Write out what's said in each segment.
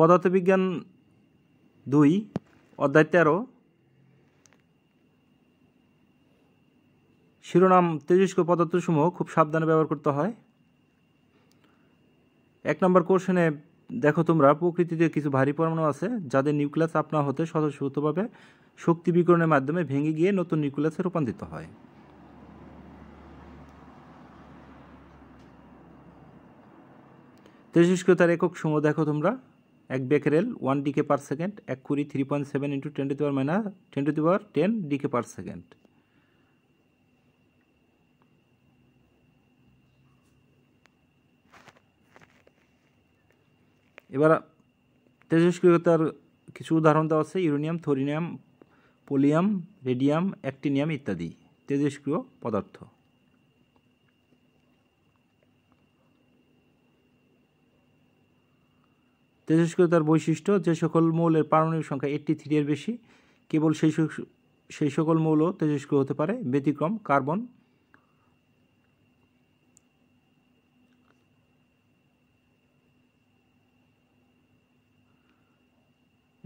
পদার্থবিজ্ঞান দুই অধ্যায় তেরো শিরোনাম তেজস্ক পদার্থসমূহ খুব সাবধানে ব্যবহার করতে হয় এক নম্বর কোশ্চেনে দেখো তোমরা প্রকৃতিতে কিছু ভারী পরমাণু আছে যাদের নিউক্লিয়াস আপনা হতে স্বতঃস্ফূর্তভাবে শক্তি বিকরণের মাধ্যমে ভেঙে গিয়ে নতুন নিউক্লিয়াসে রূপান্তরিত হয় তার একক সমূহ দেখো তোমরা এক becquerel one decay per second এক কুড়ি three point seven into ten to the power minus ten to the power ten decay per second এবার তেজস্ক্রিয়তার কিছু উদাহরণ দেওয়া আছে uranium thorium polonium radium actinium ইত্যাদি তেজস্ক্রিয় পদার্থ তেজস্ক্রিয়তার বৈশিষ্ট্য যে সকল মৌলের পারমাণবিক সংখ্যা এইটটি থ্রি এর বেশি কেবল সেই সেই সকল মৌল তেজস্ক্রিয় হতে পারে ব্যতিক্রম কার্বন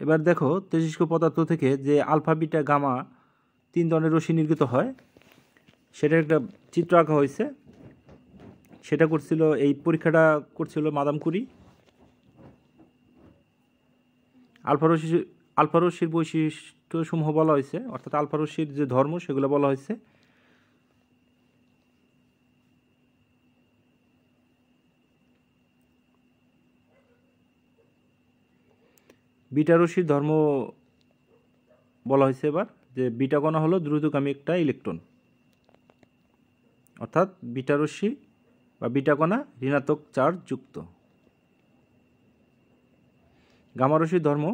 এবার দেখো তেজস্ক্রিয় পদার্থ থেকে যে আলফা বিটা গামা তিন ধরনের রশ্মি নির্গত হয় সেটার একটা চিত্র আঁকা হয়েছে সেটা করছিল এই পরীক্ষাটা করছিল মাদাম কুরি আলফারসি আলফারসির বৈশিষ্ট্যসমূহ বলা হয়েছে অর্থাৎ আলফারসির যে ধর্ম সেগুলো বলা হয়েছে বিটারসির ধর্ম বলা হয়েছে এবার যে বিটা কণা হলো দ্রুতগামী একটা ইলেকট্রন অর্থাৎ বিটারসি বা বিটা কণা ঋণাত্মক চার্জ যুক্ত গামারসি ধর্ম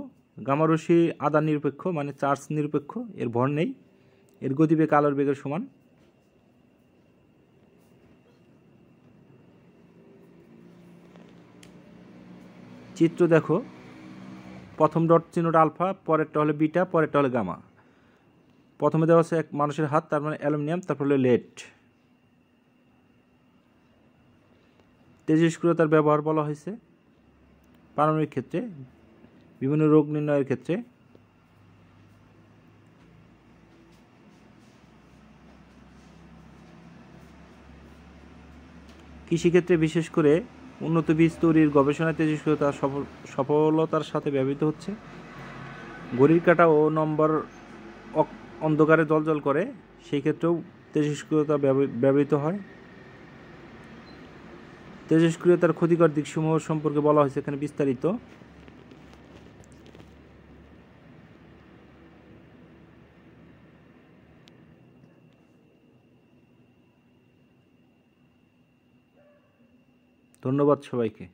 গামারসি আদার নিরপেক্ষ মানে চার্জ নিরপেক্ষ এর ভর নেই এর গতিবেগ আলোর বেগের সমান চিত্র দেখো প্রথম ডট চিহ্নটা আলফা পরেরটা হলো বিটা পরেরটা হলো গামা প্রথমে দেওয়া আছে এক মানুষের হাত তার মানে অ্যালুমিনিয়াম তারপর হলো লেট তেজস্ক্রিয়তার ব্যবহার বলা হয়েছে পারমাণবিক ক্ষেত্রে বিভিন্ন রোগ নির্ণয়ের ক্ষেত্রে কৃষিক্ষেত্রে বিশেষ করে উন্নত বীজ তৈরির গবেষণা তেজস্ক্রিয়তা সফলতার সাথে ব্যবহৃত হচ্ছে ঘড়ির কাটা ও নম্বর অন্ধকারে দলজল করে সেই ক্ষেত্রেও তেজস্ক্রিয়তা ব্যবহৃত হয় তেজস্ক্রিয়তার ক্ষতিকর দিকসমূহ সম্পর্কে বলা হয়েছে এখানে বিস্তারিত ধন্যবাদ সবাইকে